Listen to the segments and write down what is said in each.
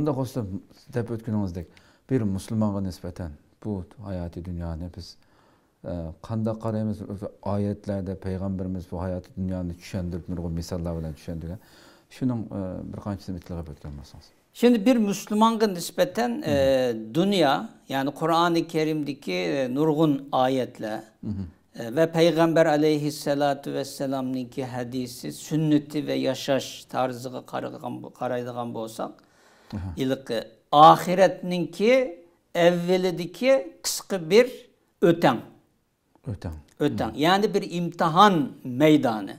Onda bo'lsa aytib o'tganingizdek bir musulmonga nisbatan bu hayoti dünyanın biz kanda e, qaraymiz oyatlarda Peygamberimiz bu hayoti dunyoni tushuntirib nurg'un misollar bilan tushuntirgan Şunun e, bir qanchisini tilg'ab o'tgan bo'lsangiz Şimdi bir Müslümana nispeten e, dünya yani Kur'an-ı Kerim'deki e, nurgun ayetle hı hı. E, ve Peygamber aleyhissalatu vesselam'ınki hadisi, sünneti ve yaşaş tarzıga karaydıgan bolsak ilqi oxiratninki avvalidiki qisqa bir o'tang o'tang o'tang ya'ni bir imtihan imtihon maydoni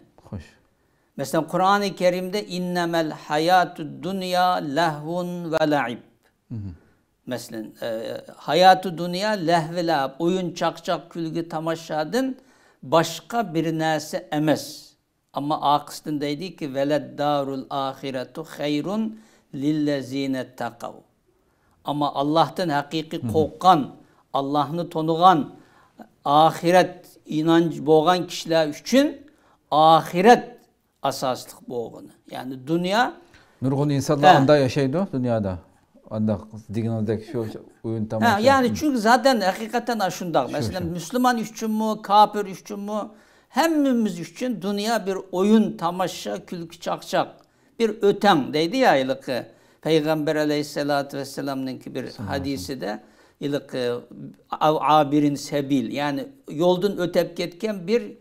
Mesela masalan qur'oni karimda innamal hayatu dunya lahvun ve laib Mesela e, hayatu dunya lahvi lab o'yin chaqchoq kulgi tomoshadan boshqa bir narsa emas ammo ki deydiki darul ahiretu xayrun lillezine takav. Ama Allah'tan hakiki korkan, Allah'ını tonugan, ahiret inanç boğan kişiler için ahiret asaslık boğunu. Yani dünya Nurgun insanlar anda yaşaydı dünyada. Anda dignodaki şu oyun tamam. Ha, yani çünkü zaten hakikaten aşındak. Mesela Müslüman için mi, kafir için mi? Hemimiz için dünya bir oyun, tamaşa, külkü, çakçak bir ötem deydi ya ilikı. Peygamber aleyhissalatü vesselam'ınki bir Sen hadisi de ilikı abirin sebil yani yoldun ötep ketken bir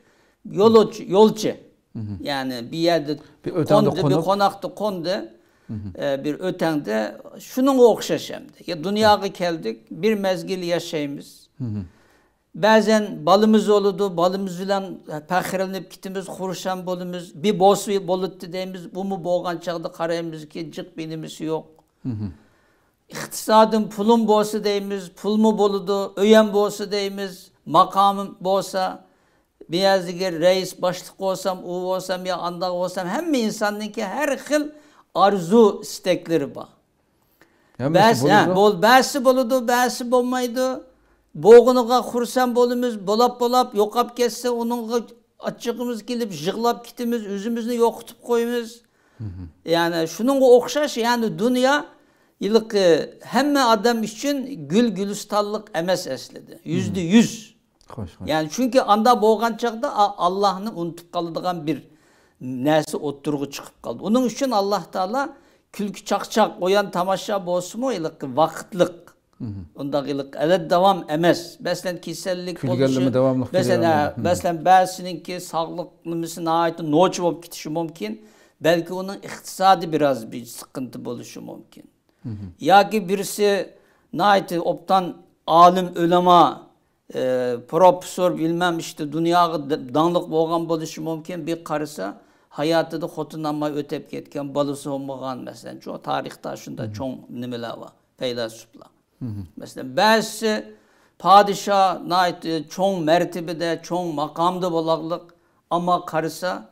yolcu, yolcu. Hı hı. Yani bir yerde bir kondu, bir konaktı kondu. Hı hı. Ee, bir ötende şunun okşaş hem de. Ya dünyaya geldik, bir mezgil yaşayımız. Hı hı. Bazen balımız oldu, balımız balımızla e, pəxirilib kitimiz, xuruşan bolumuz, bir bosu bolutdu deyimiz, bu mu boğan çaldı karayımız ki, cık binimiz yok. Hı İktisadın pulun bosu deyimiz, pul mu boludu, öyen bosu deyimiz, makamım bosa, biyazigir, reis, başlık olsam, u olsam ya anda olsam, hem mi insanın ki her hıl arzu istekleri var. Bəs, boludu. Hə, bol, bəsi boludu, bəsi bolmaydı bo'g'iniga xursand bolumuz bolap bolap yokap ketsa uninga açığımız gelip yig'lab ketamiz o'zimizni yo'qitib koyumuz ya'ni şunun o'xshash ya'ni dünya yilqi e, hemme adam için gül gülüstallık emes esledi yüzde hmm. yüz ya'ni çünkü anda bo'lgan chog'da allohni unutib qoladigan bir narsa o'ttirg'i chiqib qoldi uning uchun alloh taolo kulki chaqchaq o'yan bozumu bo'lsinmi vaqtliq onda Ondakılık evet devam emez. Beslen kişisellik oluşu. devamlıq. Beslen, ha, beslen sağlık nimisine ait noç olup gitişi mümkün. Belki onun iktisadi biraz bir sıkıntı buluşu mümkün. Ya ki birisi naiti optan alim, ölema, e, profesör bilmem işte dünyaya danlık boğan buluşu mümkün bir karısa hayatı da xotunlanma ötep ketken balısı olmağan mesela. Çoğu tarihte şunda çok nimeler var. Peylasuplar. Mesela bazı padişah nait çok mertebede, çok makamda bulaklık ama karısa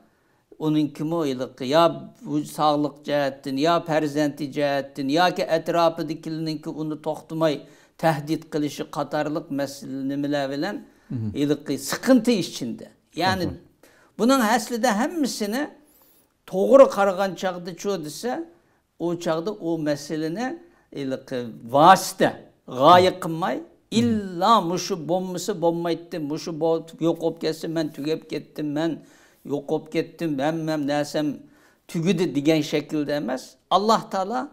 onun kimi oyluq ya bu sağlık cihettin, ya perzenti cihettin, ya ki etrafı dikilinin ki onu toxtumay tehdit kılışı katarlık meseleler bilen ilikki sıkıntı içinde. Yani bunun hesli de heslide hemmisini doğru kargan çağda çoğu dese o çağda o meselini vasıta gaye kılmay illa muşu bombası bomba etti muşu bo yok olup ketsin ben tügep kettim ben yok olup kettim ben mem nersem tügüdü digen şekilde emez. Allah Teala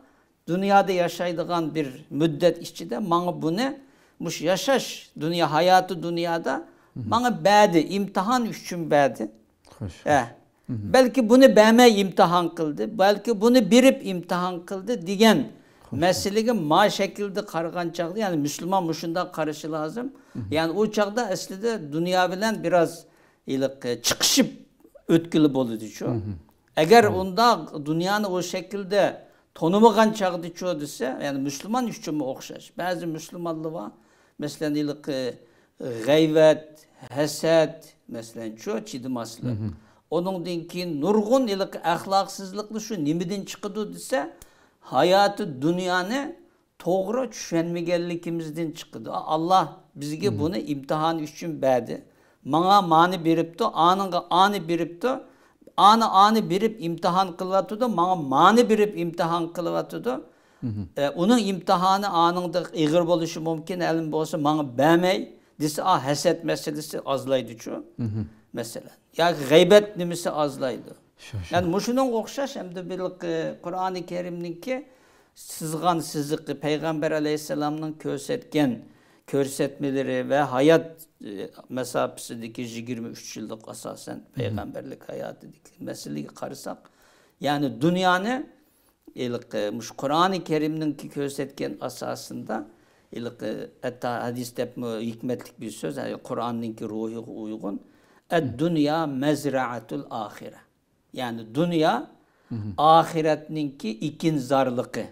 dünyada yaşaydıgan bir müddet içi de bana bunu muş yaşaş dünya hayatı dünyada bana bedi imtihan üçün bedi Eh. Belki bunu beme imtihan kıldı, belki bunu birip imtihan kıldı digen Meseligi ma şekilde kargan çağda yani Müslüman muşunda karışı lazım. Yani o çağda aslında dünya bilen biraz ilik e, çıkışıp ötkülü boludu şu. Eğer onda dünyanı o şekilde tanımagan çağda çoğu dese yani Müslüman için mi okşar? Bazı Müslümanlı var. Mesela ilik e, e, gayvet, heset, mesela çoğu çidimaslı. Onun dinkin nurgun ilik ahlaksızlıklı şu nimidin çıkıdı dese hayatı dünyane to'g'ri tushunmaganligimizdan chiqadi alloh bizga bunu imtihan için berdi manga mani biripti, aniga ani beribdi ani ani berib imtihon qilyotidi manga mani berib imtihon qilyotidi e, uning imtihoni aningda ig'ir mümkün elin alim bo'lsa manga bermay desa a ah, hasad azlaydı ozlaydichu mesela ya g'aybat nimasi azlaydı. Yani muşunun okşaş hem de bir Kur'an-ı e, ki sızgan sızıkı Peygamber Aleyhisselam'ın körsetken körsetmeleri ve hayat e, mesafesindeki 23 yıllık asasen peygamberlik hayatı meseleyi karısak yani dünyanı ilgimiş e, e, Kur'an-ı Kerim'nin ki körsetken asasında ilgi hatta hadiste hikmetlik bir söz yani ki ruhu uygun. Et dünya mezraatul ahire. Yani dünya ahiretninki ikin zarlıkı.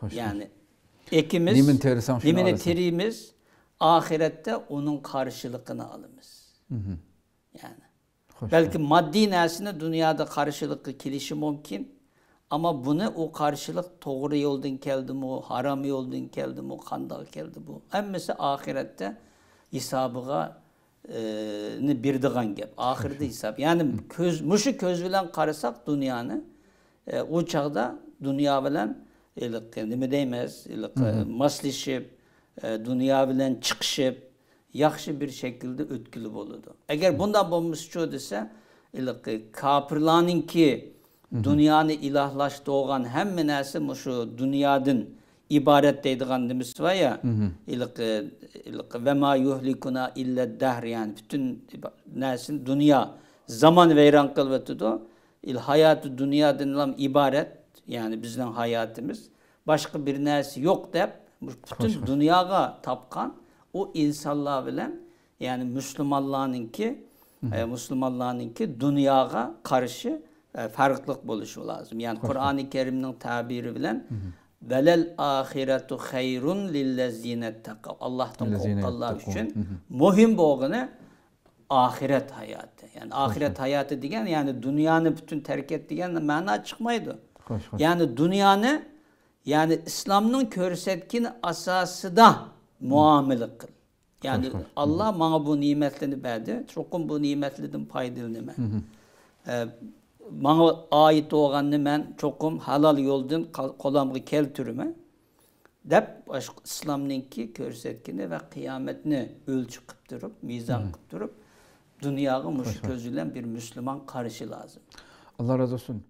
Hoş yani ekimiz, nimine terimiz ahirette onun karşılığını alımız. Yani. Hoş Belki ya. maddi nesine dünyada karşılıklı kilişi mümkün. Ama bunu o karşılık doğru yoldan geldi mi, haram yoldan geldi mi, kandak geldi bu. mesela ahirette hesabına ee, ni birdigan gap oxirida hesap. ya'ni ko'z mushu ko'z bilan qarasak dunyoni e, u chog'da dunyo bilan nimada emas moslashib e, dunyo bilan chiqishib yaxshi bir shaklda o'tkili bo'ladi agar bunday bo'lmaschu ki dünyanı dunyoni ilohlashtirgan hem narsa muşu dünyadın ibaret deydiğan demisi var ya. İlik, ilik e, ve ma yuhlikuna illa dehr yani bütün nesin dünya zaman ve veyran kılvetudu. İl hayatı dünya denilen ibaret yani bizden hayatımız başka bir neresi yok deyip bütün dünyaya tapkan o insanlar bilen yani Müslümanların ki e, Müslümanların ki dünyaya karşı e, farklılık buluşu lazım. Yani Kur'an-ı Kerim'in tabiri bilen velel ahiretu hayrun lillezine takav. Allah'tan korkanlar için muhim boğunu ahiret hayatı. Yani ahiret hoş hayatı degen yani dünyanı bütün terk et degen mana çıkmaydı. Hoş, hoş. Yani dünyanı yani İslam'ın körsetkin asasıda muamele kıl. Yani hoş, hoş. Allah bana bu nimetlerini verdi. çokum bu nimetlerden paydalanma. Ee, bana ait olganını ben çokum halal yoldun kolamı keltürüme. Dep İslam'ninki körsetkini ve kıyametini ölçü kıp durup, mizan hmm. kıp durup, dünyayı muş gözülen bir Müslüman karşı lazım. Allah razı olsun.